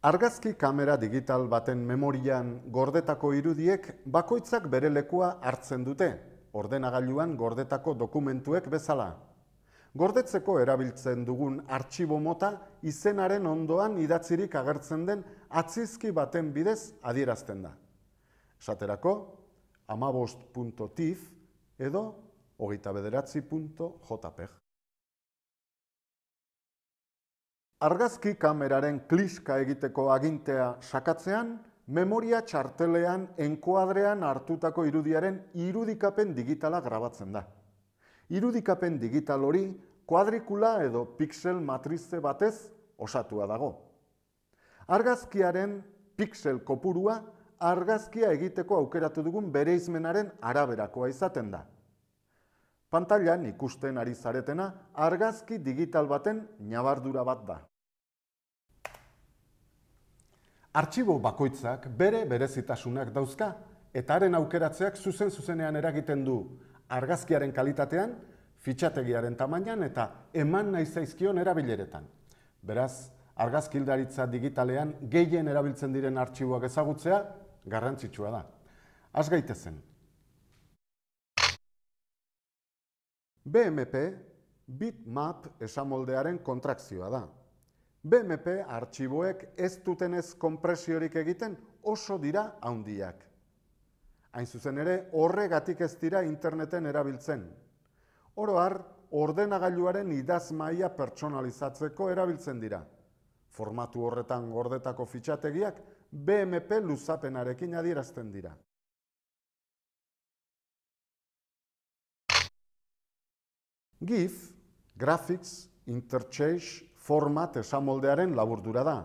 Argazki kamera digital baten memorian gordetako irudiek bakoitzak bere lekua hartzen dute, ordenagailuan gordetako dokumentuek bezala. Gordetzeko erabiltzen dugun artxibo mota izenaren ondoan idatzirik agertzen den atzizki baten bidez adierazten da. Saterako, amabost.tif edo hogeita Argazki kameraren kliska egiteko agintea sakatzean, memoria txartelean enkoadrean hartutako irudiaren irudikapen digitala grabatzen da. Irudikapen digital hori kuadrikula edo pixel matrize batez osatua dago. Argazkiaren pixel kopurua argazkia egiteko aukeratu dugun bereizmenaren araberakoa izaten da. Pantailan ikusten ari zaretena argazki digital baten nabardura bat da. Artxibo bakoitzak bere berezitasunak dauzka eta haren aukeratzeak zuzen zuzenean eragiten du argazkiaren kalitatean, fitxategiaren tamainan eta eman nahi zaizkion erabileretan. Beraz, argazkildaritza digitalean gehien erabiltzen diren artxiboak ezagutzea garrantzitsua da. Az gaitezen, BMP bitmap esamoldearen kontrakzioa da. BMP artxiboek ez dutenez konpresiorik egiten oso dira handiak. Hain zuzen ere, horregatik ez dira interneten erabiltzen. Oro ordenagailuaren idazmaia pertsonalizatzeko erabiltzen dira. Formatu horretan gordetako fitxategiak BMP luzapenarekin adierazten dira. GIF, Graphics Interchange Format esamoldearen laburdura da.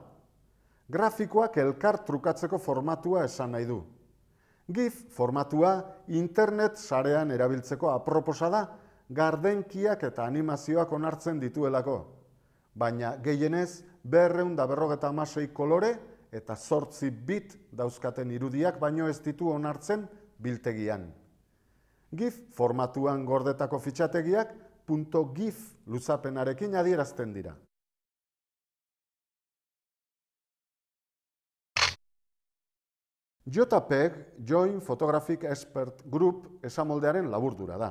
Grafikoak elkar trukatzeko formatua esan nahi du. GIF formatua internet sarean erabiltzeko aproposa da gardenkiak eta animazioak onartzen dituelako. Baina gehienez berreun da berrogeta amasei kolore eta sortzi bit dauzkaten irudiak baino ez ditu onartzen biltegian. GIF formatuan gordetako fitxategiak .gif luzapenarekin adierazten dira. JPEG, Joint Photographic Expert Group, esamoldearen laburdura da.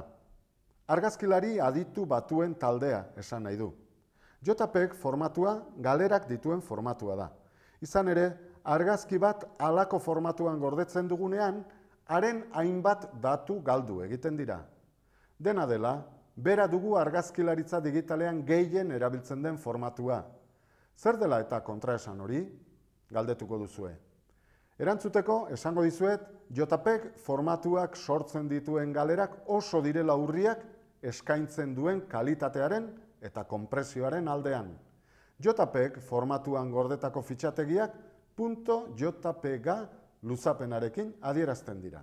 Argazkilari aditu batuen taldea esan nahi du. JPEG formatua galerak dituen formatua da. Izan ere, argazki bat alako formatuan gordetzen dugunean, haren hainbat datu galdu egiten dira. Dena dela, bera dugu argazkilaritza digitalean gehien erabiltzen den formatua. Zer dela eta kontraesan hori? Galdetuko duzue. Erantzuteko, esango dizuet, JPEG formatuak sortzen dituen galerak oso direla urriak eskaintzen duen kalitatearen eta konpresioaren aldean. JPEG formatuan gordetako fitxategiak .jpega luzapenarekin adierazten dira.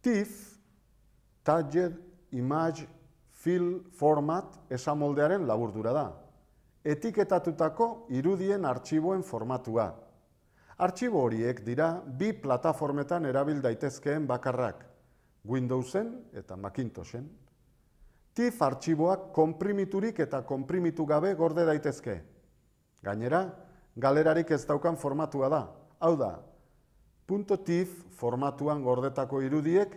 TIF, Tadget Image Fill Format, esa moldearen laburdura da. Etiketatutako irudien artxiboen formatua. Artxibo horiek dira bi plataformetan erabil daitezkeen bakarrak, Windowsen eta Macintosen. TIF artxiboak konprimiturik eta konprimitu gabe gorde daitezke. Gainera, galerarik ez daukan formatua da. Hau da, .tif formatuan gordetako irudiek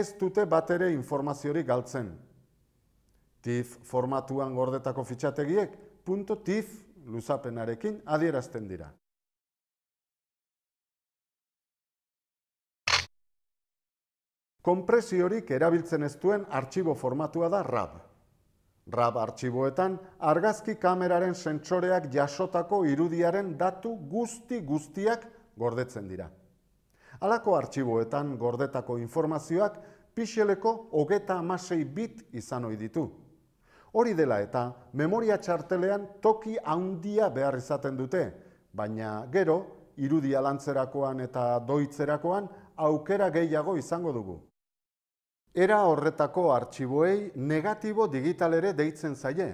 ez dute bat ere informaziori galtzen. TIF formatuan gordetako fitxategiek .tif luzapenarekin adierazten dira. Kompresiorik erabiltzen ez duen artxibo formatua da RAB. RAB artxiboetan argazki kameraren sentsoreak jasotako irudiaren datu guzti-guztiak gordetzen dira. Halako artxiboetan gordetako informazioak pixeleko hogeta amasei bit izan ohi ditu. Hori dela eta memoria txartelean toki handia behar izaten dute, baina gero, irudia lantzerakoan eta doitzerakoan aukera gehiago izango dugu. Era horretako artxiboei negatibo digital ere deitzen zaie.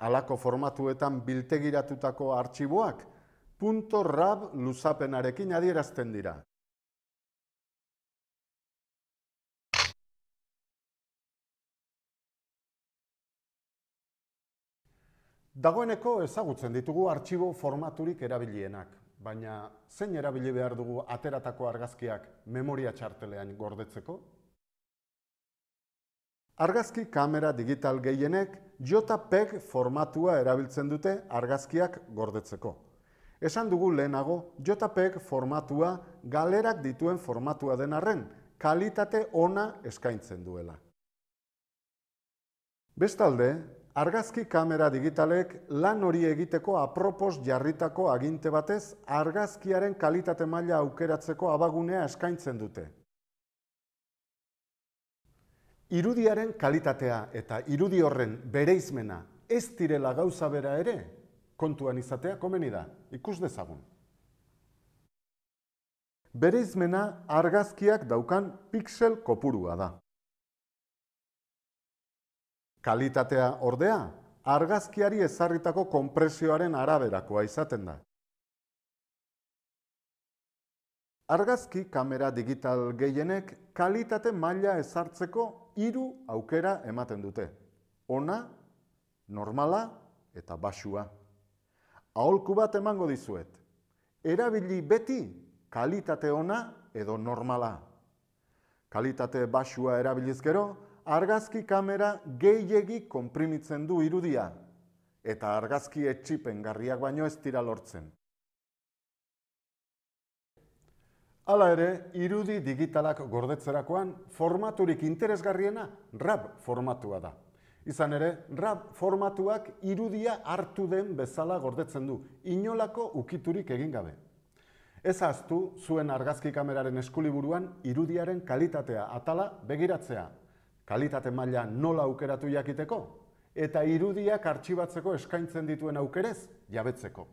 Halako formatuetan biltegiratutako artxiboak, punto rab luzapenarekin adierazten dira. Dagoeneko ezagutzen ditugu artxibo formaturik erabilienak, baina zein erabili behar dugu ateratako argazkiak memoria txartelean gordetzeko? Argazki kamera digital gehienek JPEG formatua erabiltzen dute argazkiak gordetzeko. Esan dugu lehenago JPEG formatua galerak dituen formatua den arren, kalitate ona eskaintzen duela. Bestalde, Argazki kamera digitalek lan hori egiteko apropos jarritako aginte batez argazkiaren kalitate maila aukeratzeko abagunea eskaintzen dute. Irudiaren kalitatea eta irudi horren bereizmena ez direla gauza bera ere kontuan izatea komeni da, ikus dezagun. Bereizmena argazkiak daukan piksel kopurua da kalitatea ordea, argazkiari ezarritako konpresioaren araberakoa izaten da. Argazki kamera digital gehienek kalitate maila ezartzeko hiru aukera ematen dute. Ona, normala eta basua. Aholku bat emango dizuet. Erabili beti kalitate ona edo normala. Kalitate basua erabiliz gero, argazki kamera gehiegi konprimitzen du irudia, eta argazki etxipen garriak baino ez dira lortzen. Hala ere, irudi digitalak gordetzerakoan formaturik interesgarriena RAB formatua da. Izan ere, RAB formatuak irudia hartu den bezala gordetzen du, inolako ukiturik egin gabe. Ez haztu, zuen argazki kameraren eskuliburuan irudiaren kalitatea atala begiratzea. Kalitate maila nola aukeratu jakiteko eta irudiak artxibatzeko eskaintzen dituen aukerez jabetzeko